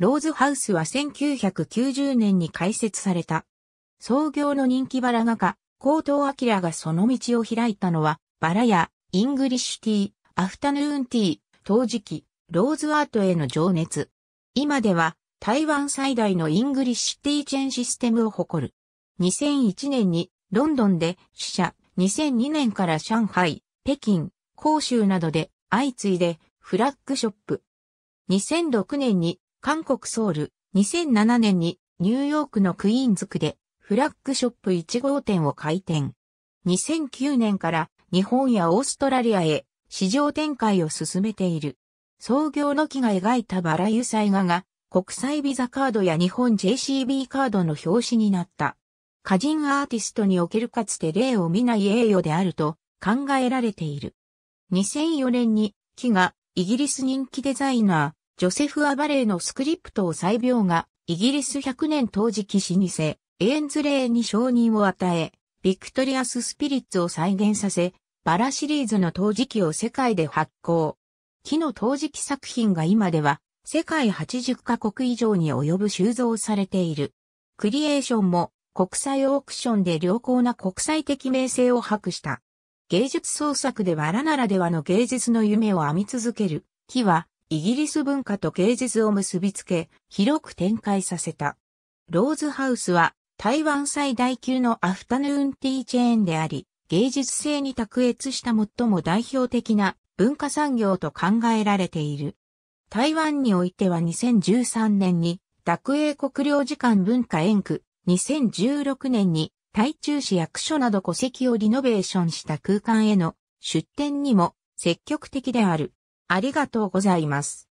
ローズハウスは1990年に開設された。創業の人気バラ画家、高藤明がその道を開いたのは、バラやイングリッシュティー、アフタヌーンティー、陶磁器、ローズアートへの情熱。今では、台湾最大のイングリッシュティーチェーンシステムを誇る。2001年に、ロンドンで、死者、2002年から上海、北京、広州などで、相次いで、フラッグショップ。2006年に、韓国ソウル、2007年にニューヨークのクイーンズ区でフラッグショップ1号店を開店。2009年から日本やオーストラリアへ市場展開を進めている。創業の木が描いたバラ油彩画が国際ビザカードや日本 JCB カードの表紙になった。歌人アーティストにおけるかつて例を見ない栄誉であると考えられている。2004年に木がイギリス人気デザイナー、ジョセフ・アバレーのスクリプトを採描が、イギリス100年当時期老舗、エンズレーに承認を与え、ビクトリアス・スピリッツを再現させ、バラシリーズの陶磁器を世界で発行。木の陶磁器作品が今では、世界80カ国以上に及ぶ収蔵されている。クリエーションも国際オークションで良好な国際的名声を博した。芸術創作ではラナラではの芸術の夢を編み続ける。木はイギリス文化と芸術を結びつけ、広く展開させた。ローズハウスは台湾最大級のアフタヌーンティーチェーンであり、芸術性に卓越した最も代表的な文化産業と考えられている。台湾においては2013年に、濁英国領事館文化園区、2016年に、台中市役所など戸籍をリノベーションした空間への出展にも積極的である。ありがとうございます。